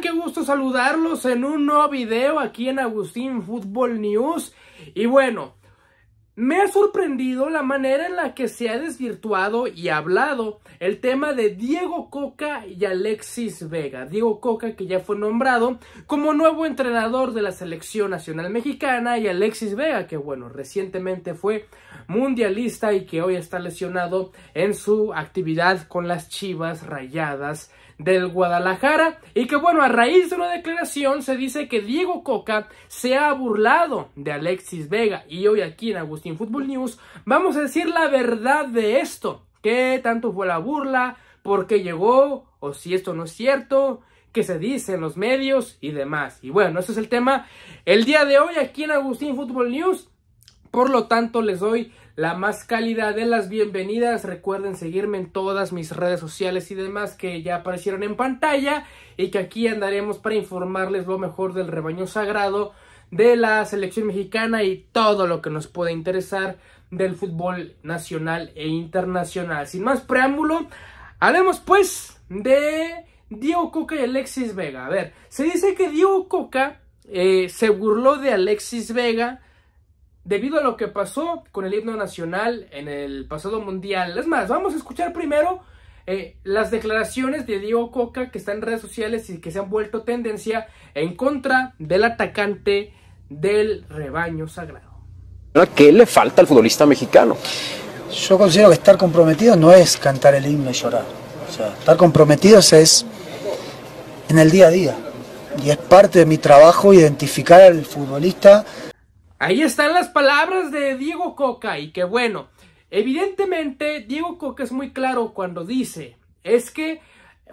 que Qué gusto saludarlos en un nuevo video aquí en Agustín Fútbol News. Y bueno, me ha sorprendido la manera en la que se ha desvirtuado y hablado el tema de Diego Coca y Alexis Vega. Diego Coca que ya fue nombrado como nuevo entrenador de la selección nacional mexicana y Alexis Vega que bueno, recientemente fue mundialista y que hoy está lesionado en su actividad con las Chivas Rayadas del Guadalajara y que bueno, a raíz de una declaración se dice que Diego Coca se ha burlado de Alexis Vega y hoy aquí en Agustín Fútbol News vamos a decir la verdad de esto, que tanto fue la burla, por qué llegó o si esto no es cierto, que se dice en los medios y demás. Y bueno, ese es el tema el día de hoy aquí en Agustín Fútbol News. Por lo tanto, les doy la más cálida de las bienvenidas. Recuerden seguirme en todas mis redes sociales y demás que ya aparecieron en pantalla y que aquí andaremos para informarles lo mejor del rebaño sagrado de la selección mexicana y todo lo que nos pueda interesar del fútbol nacional e internacional. Sin más preámbulo, hablemos pues de Diego Coca y Alexis Vega. A ver, se dice que Diego Coca eh, se burló de Alexis Vega debido a lo que pasó con el himno nacional en el pasado mundial. Es más, vamos a escuchar primero eh, las declaraciones de Diego Coca que está en redes sociales y que se han vuelto tendencia en contra del atacante del rebaño sagrado. ¿Qué le falta al futbolista mexicano? Yo considero que estar comprometido no es cantar el himno y llorar. O sea, estar comprometido es en el día a día. Y es parte de mi trabajo identificar al futbolista Ahí están las palabras de Diego Coca y que bueno, evidentemente Diego Coca es muy claro cuando dice, es que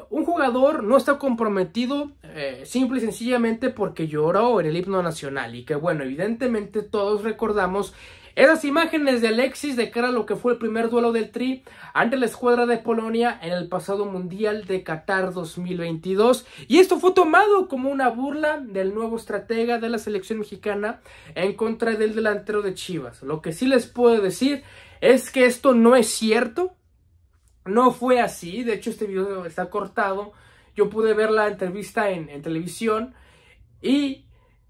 un jugador no está comprometido eh, simple y sencillamente porque lloró en el himno nacional y que bueno, evidentemente todos recordamos esas imágenes de Alexis de cara a lo que fue el primer duelo del Tri ante la escuadra de Polonia en el pasado Mundial de Qatar 2022. Y esto fue tomado como una burla del nuevo estratega de la selección mexicana en contra del delantero de Chivas. Lo que sí les puedo decir es que esto no es cierto. No fue así. De hecho, este video está cortado. Yo pude ver la entrevista en, en televisión. Y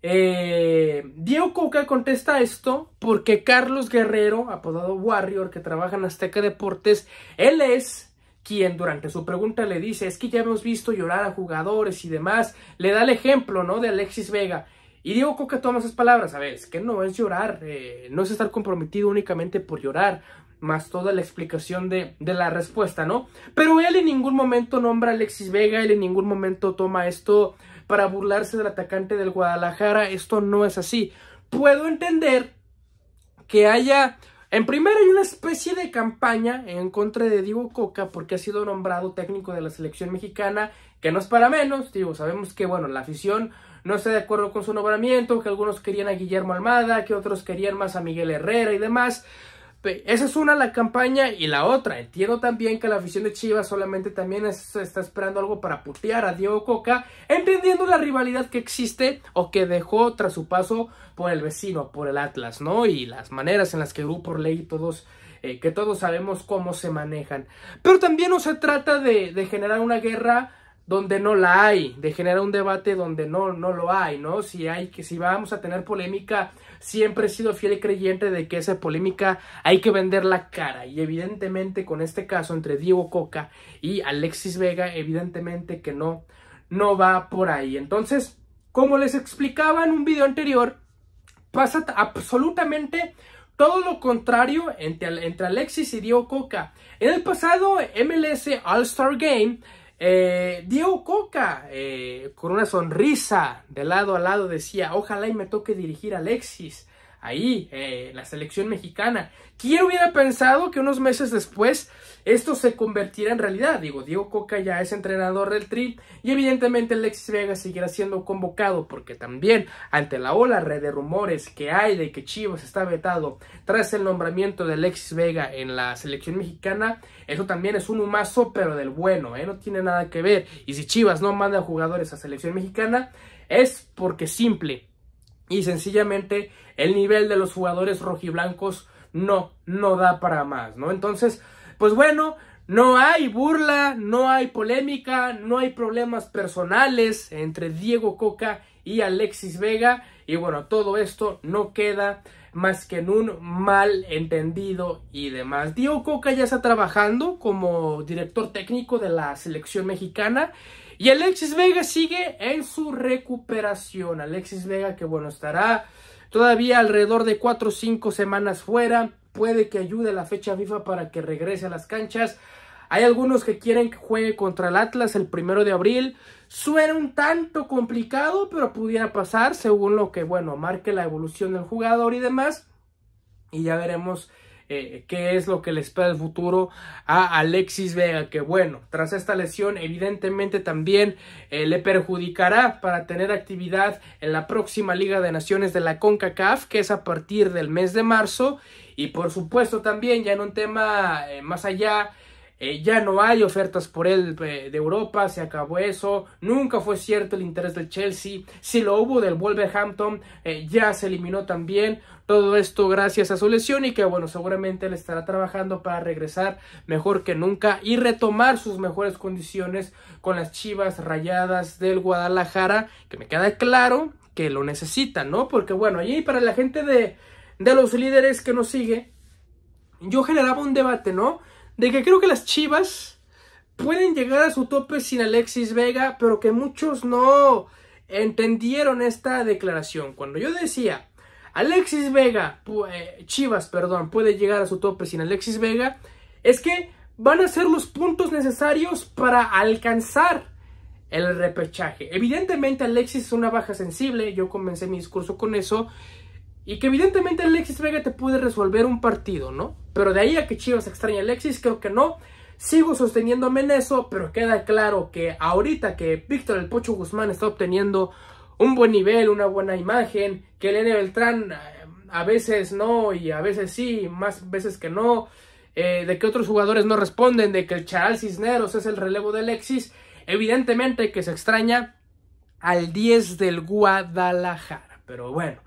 eh, Diego Coca contesta esto porque Carlos Guerrero, apodado Warrior, que trabaja en Azteca Deportes, él es quien durante su pregunta le dice, es que ya hemos visto llorar a jugadores y demás, le da el ejemplo, ¿no? De Alexis Vega. Y Diego Coca toma esas palabras, a ver, es que no es llorar, eh, no es estar comprometido únicamente por llorar, más toda la explicación de, de, la respuesta, ¿no? Pero él en ningún momento nombra a Alexis Vega, él en ningún momento toma esto para burlarse del atacante del Guadalajara. Esto no es así. Puedo entender que haya en primera hay una especie de campaña en contra de Diego Coca porque ha sido nombrado técnico de la selección mexicana, que no es para menos, digo, sabemos que bueno, la afición no está de acuerdo con su nombramiento, que algunos querían a Guillermo Almada, que otros querían más a Miguel Herrera y demás, este, esa es una la campaña y la otra. Entiendo también que la afición de Chivas solamente también está esperando algo para putear a Diego Coca, entendiendo la rivalidad que existe o que dejó tras su paso por el vecino, por el Atlas, ¿no? Y las maneras en las que Grupo Ley todos eh, que todos sabemos cómo se manejan. Pero también no se trata de generar una guerra donde no la hay, de generar un debate donde no, no lo hay, ¿no? Si hay que, si vamos a tener polémica, siempre he sido fiel y creyente de que esa polémica hay que vender la cara. Y evidentemente con este caso entre Diego Coca y Alexis Vega, evidentemente que no, no va por ahí. Entonces, como les explicaba en un video anterior, pasa absolutamente todo lo contrario entre, entre Alexis y Diego Coca. En el pasado MLS All-Star Game, eh, Diego Coca, eh, con una sonrisa de lado a lado, decía, ojalá y me toque dirigir a Alexis ahí, eh, la selección mexicana. ¿Quién hubiera pensado que unos meses después esto se convertirá en realidad? Digo, Diego Coca ya es entrenador del Tri y evidentemente Alexis Vega seguirá siendo convocado porque también ante la ola red de rumores que hay de que Chivas está vetado tras el nombramiento de Alexis Vega en la selección mexicana, eso también es un humazo pero del bueno, ¿eh? no tiene nada que ver. Y si Chivas no manda jugadores a selección mexicana es porque simple y sencillamente el nivel de los jugadores rojiblancos no, no da para más, ¿no? Entonces, pues bueno, no hay burla, no hay polémica, no hay problemas personales entre Diego Coca y Alexis Vega. Y bueno, todo esto no queda más que en un mal entendido y demás. Diego Coca ya está trabajando como director técnico de la selección mexicana y Alexis Vega sigue en su recuperación. Alexis Vega que bueno, estará todavía alrededor de 4 o 5 semanas fuera. Puede que ayude la fecha FIFA para que regrese a las canchas. Hay algunos que quieren que juegue contra el Atlas el primero de abril. Suena un tanto complicado, pero pudiera pasar según lo que, bueno, marque la evolución del jugador y demás. Y ya veremos eh, qué es lo que le espera el futuro a Alexis Vega, que bueno, tras esta lesión evidentemente también eh, le perjudicará para tener actividad en la próxima Liga de Naciones de la CONCACAF, que es a partir del mes de marzo, y por supuesto también ya en un tema eh, más allá eh, ya no hay ofertas por él eh, de Europa, se acabó eso, nunca fue cierto el interés del Chelsea, si lo hubo del Wolverhampton, eh, ya se eliminó también, todo esto gracias a su lesión y que bueno, seguramente él estará trabajando para regresar mejor que nunca y retomar sus mejores condiciones con las chivas rayadas del Guadalajara, que me queda claro que lo necesitan, ¿no? Porque bueno, allí para la gente de, de los líderes que nos sigue, yo generaba un debate, ¿no? de que creo que las Chivas pueden llegar a su tope sin Alexis Vega, pero que muchos no entendieron esta declaración. Cuando yo decía Alexis Vega, eh, Chivas, perdón, puede llegar a su tope sin Alexis Vega, es que van a ser los puntos necesarios para alcanzar el repechaje. Evidentemente Alexis es una baja sensible, yo comencé mi discurso con eso, y que evidentemente Alexis Vega te puede resolver un partido, ¿no? Pero de ahí a que Chivas extraña a Alexis, creo que no. Sigo sosteniéndome en eso, pero queda claro que ahorita que Víctor El Pocho Guzmán está obteniendo un buen nivel, una buena imagen, que N. Beltrán eh, a veces no y a veces sí, más veces que no, eh, de que otros jugadores no responden, de que el Charal Cisneros es el relevo de Alexis, evidentemente que se extraña al 10 del Guadalajara, pero bueno.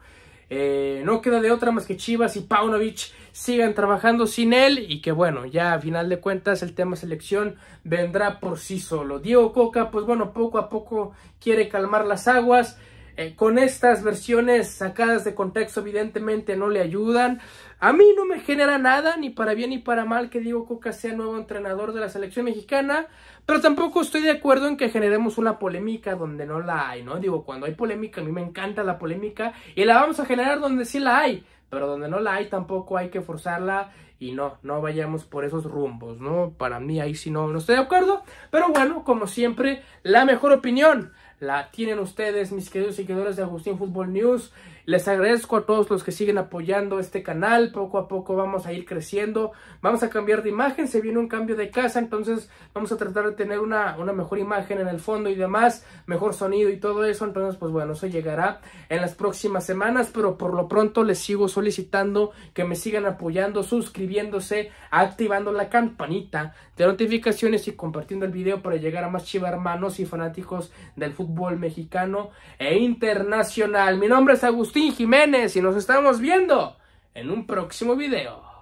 Eh, no queda de otra más que Chivas y Paunovic sigan trabajando sin él y que bueno, ya a final de cuentas el tema selección vendrá por sí solo. Diego Coca, pues bueno, poco a poco quiere calmar las aguas. Eh, con estas versiones sacadas de contexto evidentemente no le ayudan. A mí no me genera nada, ni para bien ni para mal, que Diego Coca sea nuevo entrenador de la selección mexicana. Pero tampoco estoy de acuerdo en que generemos una polémica donde no la hay, ¿no? Digo, cuando hay polémica, a mí me encanta la polémica y la vamos a generar donde sí la hay. Pero donde no la hay tampoco hay que forzarla y no, no vayamos por esos rumbos, ¿no? Para mí ahí sí no, no estoy de acuerdo. Pero bueno, como siempre, la mejor opinión la tienen ustedes, mis queridos seguidores de Agustín Fútbol News. Les agradezco a todos los que siguen apoyando este canal. Poco a poco vamos a ir creciendo. Vamos a cambiar de imagen. Se viene un cambio de casa. Entonces vamos a tratar de tener una, mejor imagen en el fondo y demás. Mejor sonido y todo eso. Entonces pues bueno, eso llegará en las próximas semanas. Pero por lo pronto les sigo solicitando que me sigan apoyando, suscribiéndose, activando la campanita de notificaciones y compartiendo el video para llegar a más chiva hermanos y fanáticos del fútbol mexicano e internacional. Mi nombre es Agustín. Jiménez y nos estamos viendo en un próximo video.